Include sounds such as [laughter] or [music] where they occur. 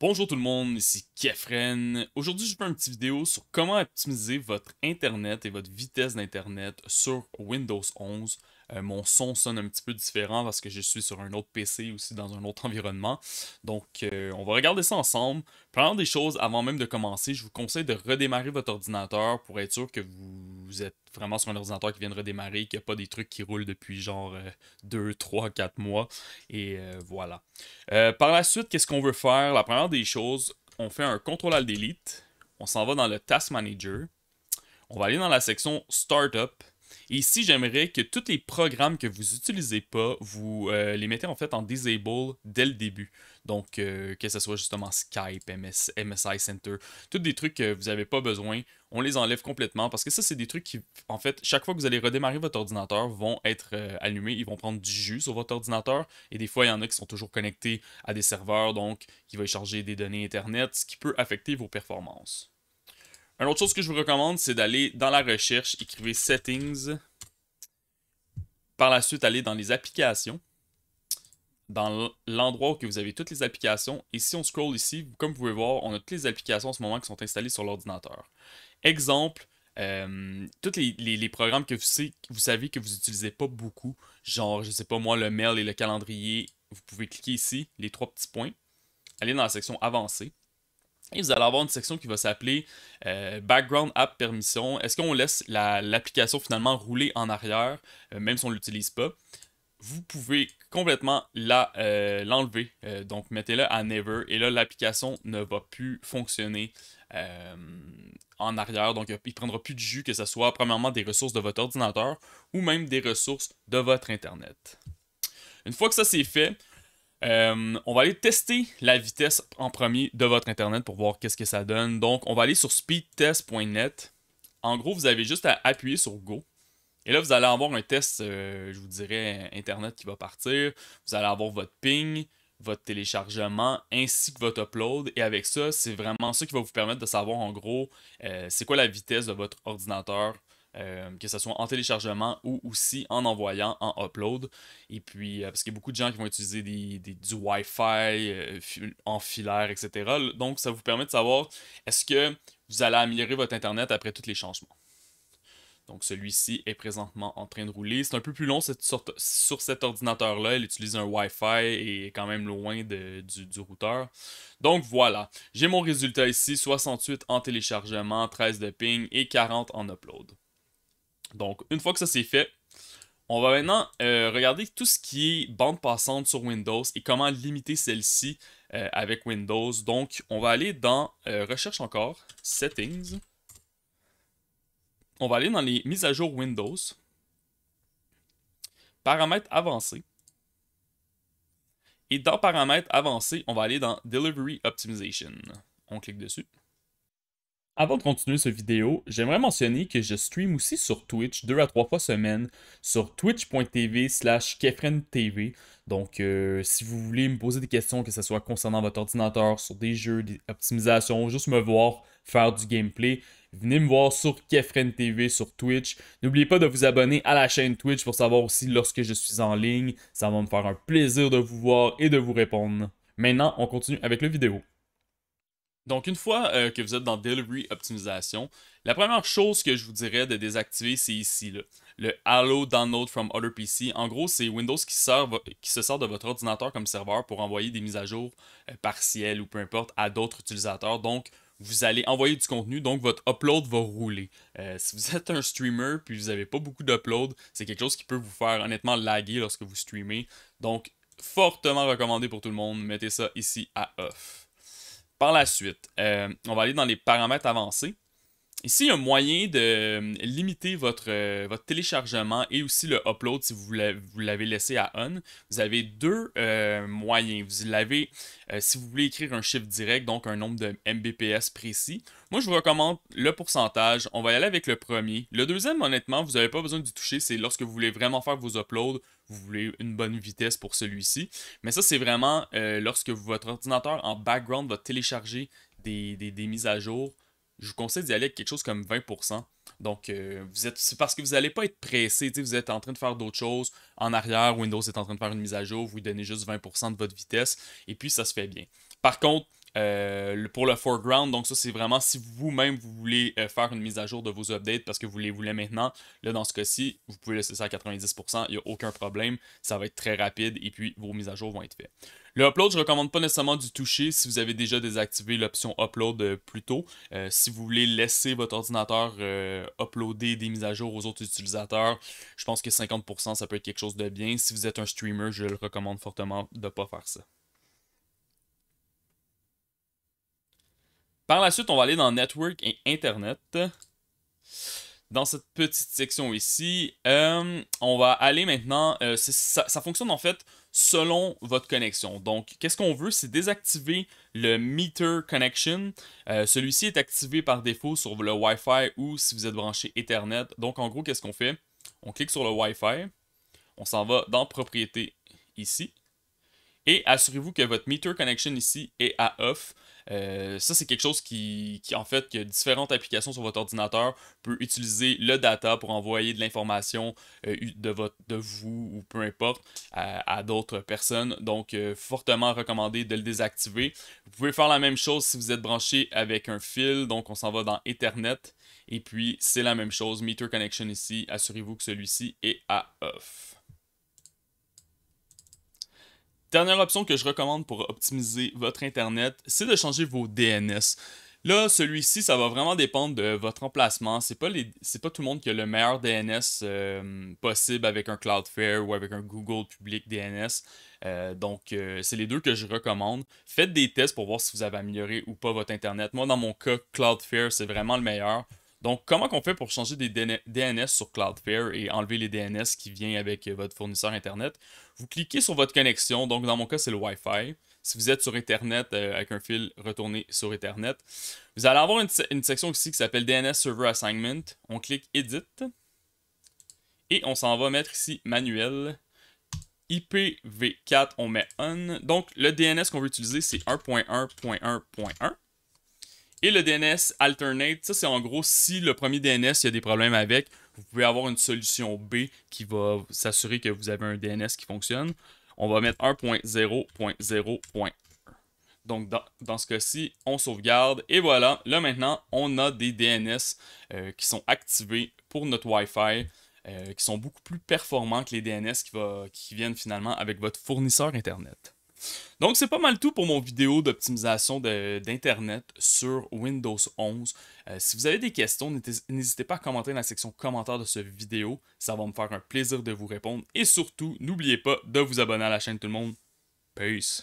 Bonjour tout le monde, ici Kefren. Aujourd'hui, je fais une petite vidéo sur comment optimiser votre Internet et votre vitesse d'Internet sur Windows 11 euh, mon son sonne un petit peu différent parce que je suis sur un autre PC aussi dans un autre [laughs] environnement. Donc, euh, on va regarder ça ensemble. Prendre des choses, avant même de commencer, je vous conseille de redémarrer votre ordinateur pour être sûr que vous êtes vraiment sur un ordinateur qui vient de redémarrer, qu'il n'y a pas des trucs qui roulent depuis genre 2, 3, 4 mois. Et euh, voilà. par la suite, qu'est-ce qu'on veut faire? La première des choses, on fait un contrôle alt delete on s'en va dans le Task Manager. On va aller dans la section Startup. Et ici, j'aimerais que tous les programmes que vous n'utilisez pas, vous euh, les mettez en fait en disable dès le début. Donc, euh, que ce soit justement Skype, MSI Center, tous des trucs que vous n'avez pas besoin, on les enlève complètement parce que ça, c'est des trucs qui, en fait, chaque fois que vous allez redémarrer votre ordinateur, vont être euh, allumés, ils vont prendre du jus sur votre ordinateur. Et des fois, il y en a qui sont toujours connectés à des serveurs, donc qui vont charger des données Internet, ce qui peut affecter vos performances. Une autre chose que je vous recommande, c'est d'aller dans la recherche, écrivez Settings. Par la suite, aller dans les applications, dans l'endroit où vous avez toutes les applications. Et si on scroll ici, comme vous pouvez voir, on a toutes les applications en ce moment qui sont installées sur l'ordinateur. Exemple, euh, tous les, programmes que vous, savez, que vous n'utilisez pas beaucoup, genre, je sais pas moi, le mail et le calendrier, vous pouvez cliquer ici, les trois petits points, aller dans la section avancée, et vous allez avoir une section qui va s'appeler euh, Background App Permission. Est-ce qu'on laisse l'application finalement rouler en arrière, euh, même si on ne l'utilise pas? Vous pouvez complètement euh, l'enlever. donc mettez-la à Never et là l'application ne va plus fonctionner en arrière. Donc il ne prendra plus de jus, que ce soit premièrement des ressources de votre ordinateur ou même des ressources de votre Internet. Une fois que ça c'est fait, euh, on va aller tester la vitesse en premier de votre Internet pour voir qu'est-ce que ça donne. Donc, on va aller sur speedtest.net. En gros, vous avez juste à appuyer sur Go. Et là, vous allez avoir un test, euh, je vous dirais, Internet qui va partir. Vous allez avoir votre ping, votre téléchargement, ainsi que votre upload. Et avec ça, c'est vraiment ça qui va vous permettre de savoir, en gros, euh, c'est quoi la vitesse de votre ordinateur euh, que ce soit en téléchargement ou aussi en envoyant en upload. Et puis, euh, parce qu'il y a beaucoup de gens qui vont utiliser du Wi-Fi euh, en filaire, etc. Donc, ça vous permet de savoir est-ce que vous allez améliorer votre Internet après tous les changements. Donc, celui-ci est présentement en train de rouler. C'est un peu plus long cette sorte, sur cet ordinateur-là. Il utilise un Wi-Fi et est quand même loin du, du, routeur. Donc, voilà. J'ai mon résultat ici 68 en téléchargement, 13 de ping et 40 en upload. Donc, une fois que ça c'est fait, on va maintenant euh, regarder tout ce qui est bande passante sur Windows et comment limiter celle-ci euh, avec Windows. Donc, on va aller dans euh, Recherche encore, Settings. On va aller dans les mises à jour Windows. Paramètres avancés. Et dans Paramètres avancés, on va aller dans Delivery Optimization. On clique dessus. Avant de continuer cette vidéo, j'aimerais mentionner que je stream aussi sur Twitch deux à trois fois semaine sur twitch.tv slash kefrentv. Donc, euh, si vous voulez me poser des questions, que ce soit concernant votre ordinateur, sur des jeux, des optimisations, juste me voir faire du gameplay, venez me voir sur kefrentv sur Twitch. N'oubliez pas de vous abonner à la chaîne Twitch pour savoir aussi lorsque je suis en ligne. Ça va me faire un plaisir de vous voir et de vous répondre. Maintenant, on continue avec la vidéo. Donc, une fois euh, que vous êtes dans Delivery Optimisation, la première chose que je vous dirais de désactiver, c'est ici, le Allow Download from Other PC. En gros, c'est Windows qui, se sort de votre ordinateur comme serveur pour envoyer des mises à jour euh, partielles ou peu importe à d'autres utilisateurs. Donc, vous allez envoyer du contenu, donc votre upload va rouler. Euh, si vous [laughs] êtes un streamer puis vous n'avez pas beaucoup d'uploads, c'est quelque chose qui peut vous faire honnêtement laguer lorsque vous streamez. Donc, fortement recommandé pour tout le monde, mettez ça ici à off. Par la suite, euh, on va aller dans les paramètres avancés. Ici, il y a moyen de euh, limiter votre, euh, votre téléchargement et aussi le upload si vous l'avez laissé à on. Vous avez deux euh, moyens. Vous l'avez si vous voulez écrire un chiffre direct, donc un nombre de mbps précis. Moi, je vous recommande le pourcentage. On va y aller avec le premier. Le deuxième, honnêtement, vous n'avez pas besoin d'y toucher. C'est lorsque vous voulez vraiment faire vos uploads, vous voulez une bonne vitesse pour celui-ci. Mais ça, c'est vraiment lorsque votre ordinateur en background va télécharger des mises à jour je vous conseille d'y aller avec quelque chose comme 20%. Donc, euh, vous êtes, c'est parce que vous n'allez pas être pressé, vous êtes en train de faire d'autres choses. En arrière, Windows est en train de faire une mise à jour, vous lui donnez juste 20% de votre vitesse, et puis ça se fait bien. Par contre, euh, pour le foreground, donc ça c'est vraiment si vous-même vous voulez euh, faire une mise à jour de vos updates parce que vous les voulez maintenant, là dans ce cas-ci, vous pouvez laisser ça à 90%, il n'y a aucun problème, ça va être très rapide et puis vos mises à jour vont être faites. Le upload, je ne recommande pas nécessairement du toucher si vous avez déjà désactivé l'option upload euh, plus tôt. si vous voulez laisser votre ordinateur uploader des mises à jour aux autres utilisateurs, je pense que 50% ça peut être quelque chose de bien. Si vous êtes un streamer, je le recommande fortement de ne pas faire ça. Par la suite, on va aller dans Network et Internet. Dans cette petite section ici, euh, on va aller maintenant. Euh, ça, fonctionne en fait selon votre connexion. Donc, qu'est-ce qu'on veut C'est désactiver le meter connection. Euh, celui-ci est activé par défaut sur le Wi-Fi ou si vous êtes branché Ethernet. Donc, en gros, qu'est-ce qu'on fait On clique sur le Wi-Fi. On s'en va dans Propriétés ici. Et assurez-vous que votre meter connection ici est à off. Euh, ça, c'est quelque chose qui, en fait, que différentes applications sur votre ordinateur peut utiliser le data pour envoyer de l'information euh, de, de vous ou peu importe à, d'autres personnes. Donc, euh, fortement recommandé de le désactiver. Vous pouvez faire la même chose si vous êtes branché avec un fil. Donc, on s'en va dans Ethernet. Et puis, c'est la même chose. Meter Connection ici. Assurez-vous que celui-ci est à off. Dernière option que je recommande pour optimiser votre Internet, c'est de changer vos DNS. Là, celui-ci, ça va vraiment dépendre de votre emplacement. C'est pas, pas tout le monde qui a le meilleur DNS euh, possible avec un Cloudflare ou avec un Google Public DNS. Euh, donc, euh, c'est les deux que je recommande. Faites des tests pour voir si vous avez amélioré ou pas votre Internet. Moi, dans mon cas, Cloudflare, c'est vraiment le meilleur. Donc, comment qu'on fait pour changer des DNS sur Cloudflare et enlever les DNS qui viennent avec euh, votre fournisseur Internet? Vous cliquez sur votre connexion, donc dans mon cas, c'est le Wi-Fi. Si vous êtes sur Internet, euh, avec un fil retourné sur Internet, vous allez avoir une, une section ici qui s'appelle DNS Server Assignment. On clique Edit et on s'en va mettre ici Manuel. IPv4, on met on. Donc, le DNS qu'on veut utiliser, c'est 1.1.1.1. Et le DNS Alternate, ça c'est en gros si le premier DNS, il y a des problèmes avec, vous pouvez avoir une solution B qui va s'assurer que vous avez un DNS qui fonctionne. On va mettre 1.0.0.1. Donc dans, ce cas-ci, on sauvegarde. Et voilà, là maintenant, on a des DNS euh, qui sont activés pour notre Wi-Fi. Euh, qui sont beaucoup plus performants que les DNS qui viennent finalement avec votre fournisseur Internet. Donc, c'est pas mal tout pour mon vidéo d'optimisation d'Internet sur Windows 11. Euh, si vous avez des questions, n'hésitez pas à commenter dans la section commentaires de cette vidéo. Ça va me faire un plaisir de vous répondre. Et surtout, n'oubliez pas de vous abonner à la chaîne tout le monde. Peace!